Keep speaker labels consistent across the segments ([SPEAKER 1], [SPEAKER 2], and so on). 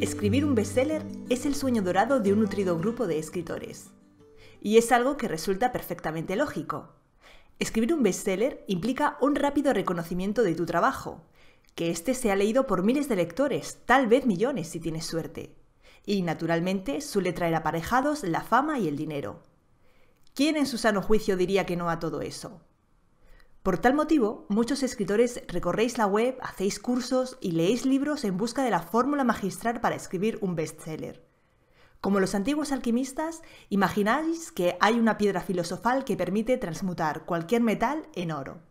[SPEAKER 1] Escribir un bestseller es el sueño dorado de un nutrido grupo de escritores. Y es algo que resulta perfectamente lógico. Escribir un bestseller implica un rápido reconocimiento de tu trabajo, que éste sea leído por miles de lectores, tal vez millones si tienes suerte. Y naturalmente suele traer aparejados la fama y el dinero. ¿Quién en su sano juicio diría que no a todo eso? Por tal motivo, muchos escritores recorréis la web, hacéis cursos y leéis libros en busca de la fórmula magistral para escribir un bestseller. Como los antiguos alquimistas, imagináis que hay una piedra filosofal que permite transmutar cualquier metal en oro.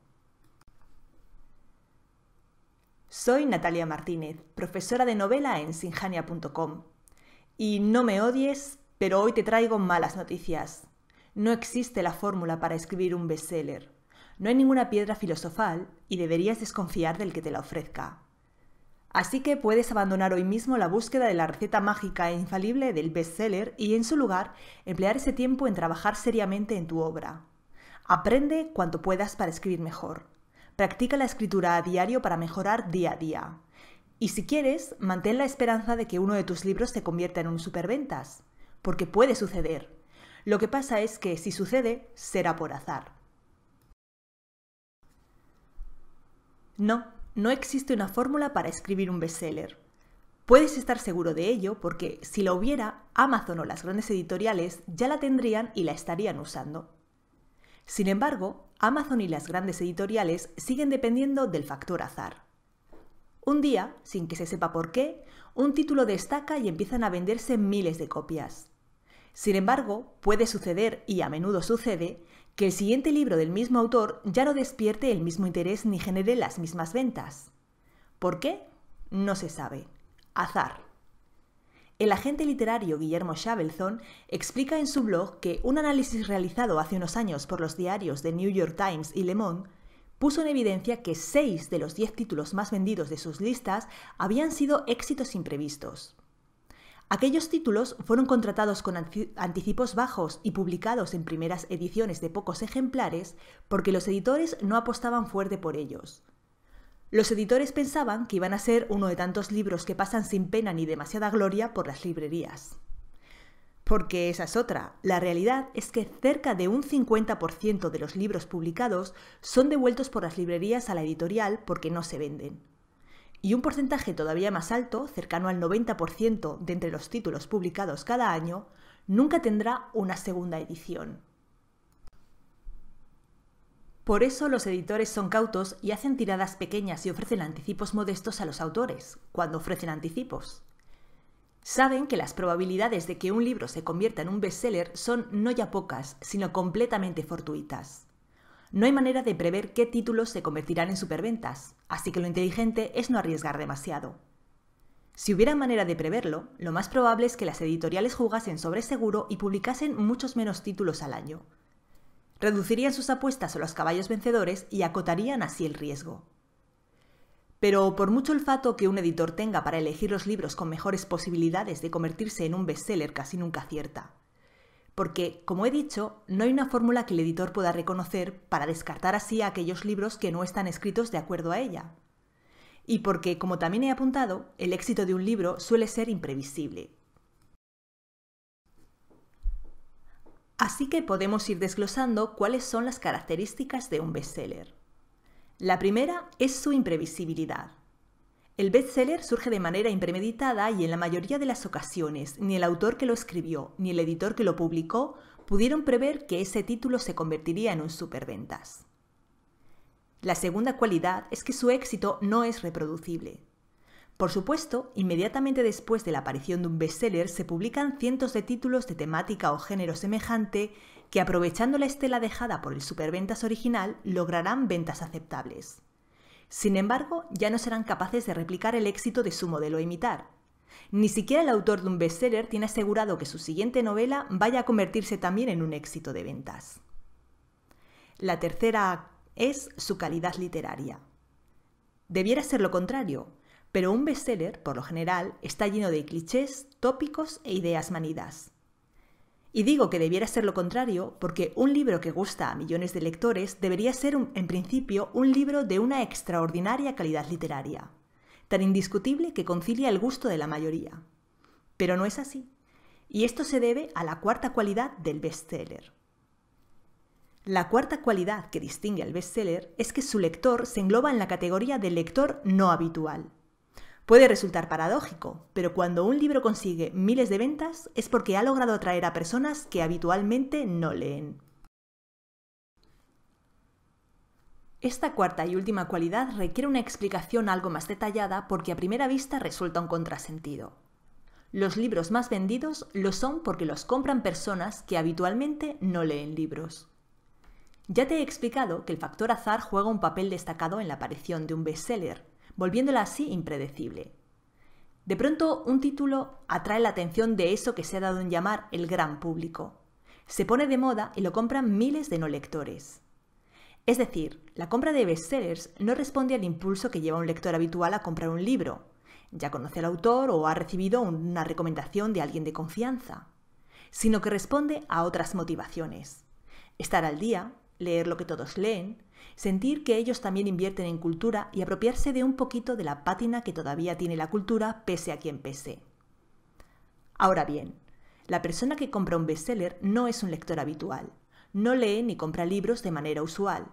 [SPEAKER 1] Soy Natalia Martínez, profesora de novela en sinjania.com. Y no me odies, pero hoy te traigo malas noticias. No existe la fórmula para escribir un bestseller. No hay ninguna piedra filosofal y deberías desconfiar del que te la ofrezca. Así que puedes abandonar hoy mismo la búsqueda de la receta mágica e infalible del bestseller y en su lugar emplear ese tiempo en trabajar seriamente en tu obra. Aprende cuanto puedas para escribir mejor. Practica la escritura a diario para mejorar día a día. Y si quieres, mantén la esperanza de que uno de tus libros se convierta en un superventas, porque puede suceder. Lo que pasa es que si sucede, será por azar. No, no existe una fórmula para escribir un bestseller. Puedes estar seguro de ello porque si la hubiera, Amazon o las grandes editoriales ya la tendrían y la estarían usando. Sin embargo, Amazon y las grandes editoriales siguen dependiendo del factor azar. Un día, sin que se sepa por qué, un título destaca y empiezan a venderse miles de copias. Sin embargo, puede suceder, y a menudo sucede, que el siguiente libro del mismo autor ya no despierte el mismo interés ni genere las mismas ventas. ¿Por qué? No se sabe. Azar. El agente literario Guillermo Chavelson explica en su blog que un análisis realizado hace unos años por los diarios The New York Times y Le Monde puso en evidencia que seis de los diez títulos más vendidos de sus listas habían sido éxitos imprevistos. Aquellos títulos fueron contratados con anticipos bajos y publicados en primeras ediciones de pocos ejemplares porque los editores no apostaban fuerte por ellos. Los editores pensaban que iban a ser uno de tantos libros que pasan sin pena ni demasiada gloria por las librerías. Porque esa es otra. La realidad es que cerca de un 50% de los libros publicados son devueltos por las librerías a la editorial porque no se venden y un porcentaje todavía más alto, cercano al 90% de entre los títulos publicados cada año, nunca tendrá una segunda edición. Por eso los editores son cautos y hacen tiradas pequeñas y ofrecen anticipos modestos a los autores, cuando ofrecen anticipos. Saben que las probabilidades de que un libro se convierta en un bestseller son no ya pocas, sino completamente fortuitas. No hay manera de prever qué títulos se convertirán en superventas, así que lo inteligente es no arriesgar demasiado. Si hubiera manera de preverlo, lo más probable es que las editoriales jugasen sobre seguro y publicasen muchos menos títulos al año. Reducirían sus apuestas a los caballos vencedores y acotarían así el riesgo. Pero por mucho olfato que un editor tenga para elegir los libros con mejores posibilidades de convertirse en un bestseller, casi nunca acierta porque, como he dicho, no hay una fórmula que el editor pueda reconocer para descartar así a aquellos libros que no están escritos de acuerdo a ella. Y porque, como también he apuntado, el éxito de un libro suele ser imprevisible. Así que podemos ir desglosando cuáles son las características de un bestseller. La primera es su imprevisibilidad. El bestseller surge de manera impremeditada y en la mayoría de las ocasiones ni el autor que lo escribió ni el editor que lo publicó pudieron prever que ese título se convertiría en un superventas. La segunda cualidad es que su éxito no es reproducible. Por supuesto, inmediatamente después de la aparición de un bestseller se publican cientos de títulos de temática o género semejante que aprovechando la estela dejada por el superventas original lograrán ventas aceptables. Sin embargo, ya no serán capaces de replicar el éxito de su modelo imitar. Ni siquiera el autor de un bestseller tiene asegurado que su siguiente novela vaya a convertirse también en un éxito de ventas. La tercera es su calidad literaria. Debiera ser lo contrario, pero un bestseller, por lo general, está lleno de clichés, tópicos e ideas manidas. Y digo que debiera ser lo contrario porque un libro que gusta a millones de lectores debería ser, en principio, un libro de una extraordinaria calidad literaria, tan indiscutible que concilia el gusto de la mayoría. Pero no es así, y esto se debe a la cuarta cualidad del bestseller. La cuarta cualidad que distingue al bestseller es que su lector se engloba en la categoría de lector no habitual, Puede resultar paradójico, pero cuando un libro consigue miles de ventas es porque ha logrado atraer a personas que habitualmente no leen. Esta cuarta y última cualidad requiere una explicación algo más detallada porque a primera vista resulta un contrasentido. Los libros más vendidos lo son porque los compran personas que habitualmente no leen libros. Ya te he explicado que el factor azar juega un papel destacado en la aparición de un bestseller, volviéndola así impredecible. De pronto, un título atrae la atención de eso que se ha dado en llamar el gran público. Se pone de moda y lo compran miles de no lectores. Es decir, la compra de bestsellers no responde al impulso que lleva un lector habitual a comprar un libro. Ya conoce al autor o ha recibido una recomendación de alguien de confianza. Sino que responde a otras motivaciones. Estar al día, leer lo que todos leen, sentir que ellos también invierten en cultura y apropiarse de un poquito de la pátina que todavía tiene la cultura pese a quien pese. Ahora bien, la persona que compra un bestseller no es un lector habitual, no lee ni compra libros de manera usual,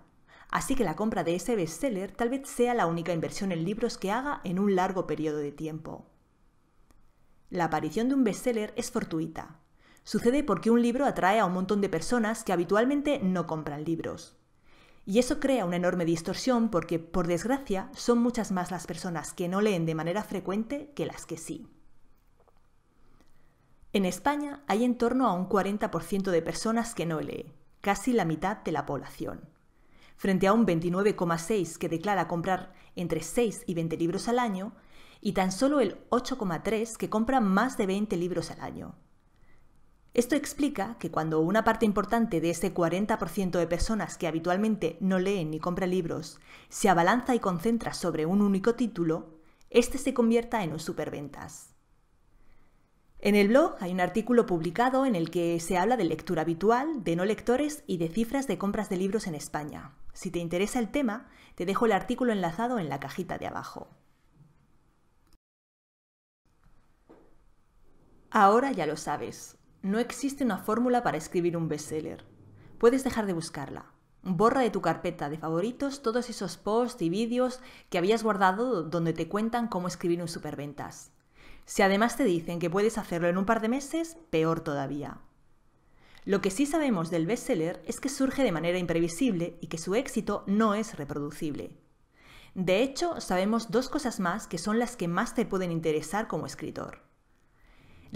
[SPEAKER 1] así que la compra de ese bestseller tal vez sea la única inversión en libros que haga en un largo periodo de tiempo. La aparición de un bestseller es fortuita, Sucede porque un libro atrae a un montón de personas que habitualmente no compran libros. Y eso crea una enorme distorsión porque, por desgracia, son muchas más las personas que no leen de manera frecuente que las que sí. En España hay en torno a un 40% de personas que no lee, casi la mitad de la población. Frente a un 29,6% que declara comprar entre 6 y 20 libros al año, y tan solo el 8,3% que compra más de 20 libros al año. Esto explica que cuando una parte importante de ese 40% de personas que habitualmente no leen ni compran libros se abalanza y concentra sobre un único título, este se convierta en un superventas. En el blog hay un artículo publicado en el que se habla de lectura habitual, de no lectores y de cifras de compras de libros en España. Si te interesa el tema, te dejo el artículo enlazado en la cajita de abajo. Ahora ya lo sabes, no existe una fórmula para escribir un bestseller. Puedes dejar de buscarla. Borra de tu carpeta de favoritos todos esos posts y vídeos que habías guardado donde te cuentan cómo escribir un superventas. Si además te dicen que puedes hacerlo en un par de meses, peor todavía. Lo que sí sabemos del bestseller es que surge de manera imprevisible y que su éxito no es reproducible. De hecho, sabemos dos cosas más que son las que más te pueden interesar como escritor.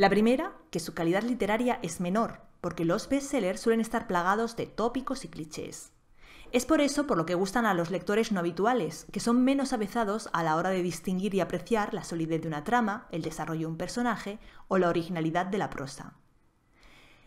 [SPEAKER 1] La primera, que su calidad literaria es menor, porque los bestsellers suelen estar plagados de tópicos y clichés. Es por eso por lo que gustan a los lectores no habituales, que son menos avezados a la hora de distinguir y apreciar la solidez de una trama, el desarrollo de un personaje o la originalidad de la prosa.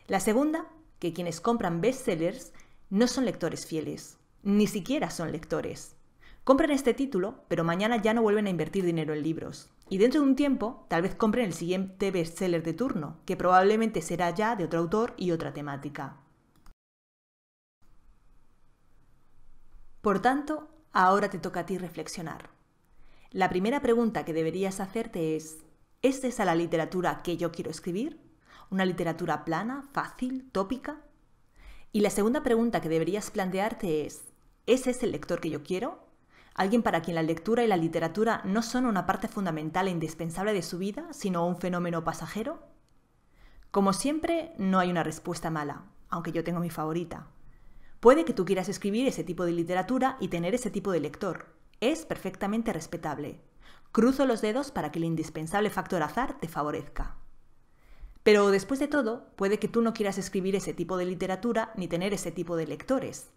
[SPEAKER 1] La segunda, que quienes compran bestsellers no son lectores fieles, ni siquiera son lectores. Compran este título, pero mañana ya no vuelven a invertir dinero en libros. Y dentro de un tiempo, tal vez compren el siguiente bestseller de turno, que probablemente será ya de otro autor y otra temática. Por tanto, ahora te toca a ti reflexionar. La primera pregunta que deberías hacerte es, ¿es esa la literatura que yo quiero escribir? ¿Una literatura plana, fácil, tópica? Y la segunda pregunta que deberías plantearte es, ¿ese es el lector que yo quiero? alguien para quien la lectura y la literatura no son una parte fundamental e indispensable de su vida, sino un fenómeno pasajero? Como siempre, no hay una respuesta mala, aunque yo tengo mi favorita. Puede que tú quieras escribir ese tipo de literatura y tener ese tipo de lector. Es perfectamente respetable. Cruzo los dedos para que el indispensable factor azar te favorezca. Pero después de todo, puede que tú no quieras escribir ese tipo de literatura ni tener ese tipo de lectores.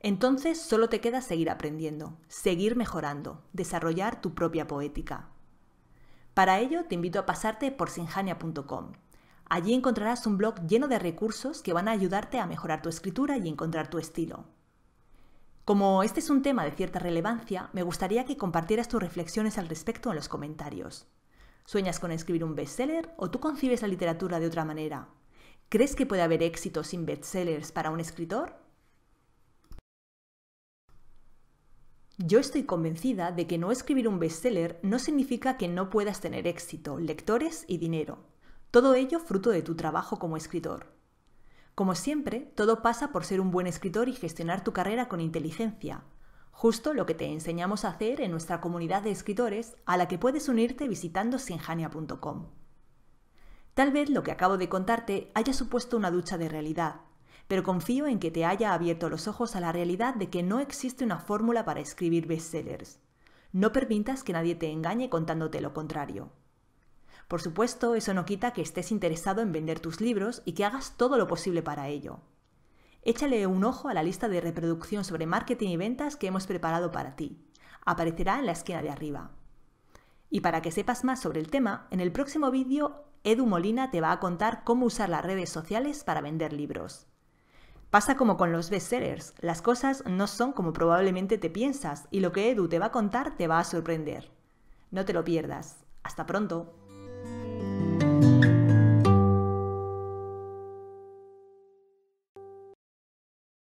[SPEAKER 1] Entonces solo te queda seguir aprendiendo, seguir mejorando, desarrollar tu propia poética. Para ello te invito a pasarte por sinjania.com. Allí encontrarás un blog lleno de recursos que van a ayudarte a mejorar tu escritura y encontrar tu estilo. Como este es un tema de cierta relevancia, me gustaría que compartieras tus reflexiones al respecto en los comentarios. ¿Sueñas con escribir un bestseller o tú concibes la literatura de otra manera? ¿Crees que puede haber éxito sin bestsellers para un escritor? Yo estoy convencida de que no escribir un bestseller no significa que no puedas tener éxito, lectores y dinero. Todo ello fruto de tu trabajo como escritor. Como siempre, todo pasa por ser un buen escritor y gestionar tu carrera con inteligencia, justo lo que te enseñamos a hacer en nuestra comunidad de escritores a la que puedes unirte visitando sinjania.com. Tal vez lo que acabo de contarte haya supuesto una ducha de realidad, pero confío en que te haya abierto los ojos a la realidad de que no existe una fórmula para escribir bestsellers. No permitas que nadie te engañe contándote lo contrario. Por supuesto, eso no quita que estés interesado en vender tus libros y que hagas todo lo posible para ello. Échale un ojo a la lista de reproducción sobre marketing y ventas que hemos preparado para ti. Aparecerá en la esquina de arriba. Y para que sepas más sobre el tema, en el próximo vídeo Edu Molina te va a contar cómo usar las redes sociales para vender libros. Pasa como con los bestsellers, las cosas no son como probablemente te piensas y lo que Edu te va a contar te va a sorprender. No te lo pierdas. Hasta pronto.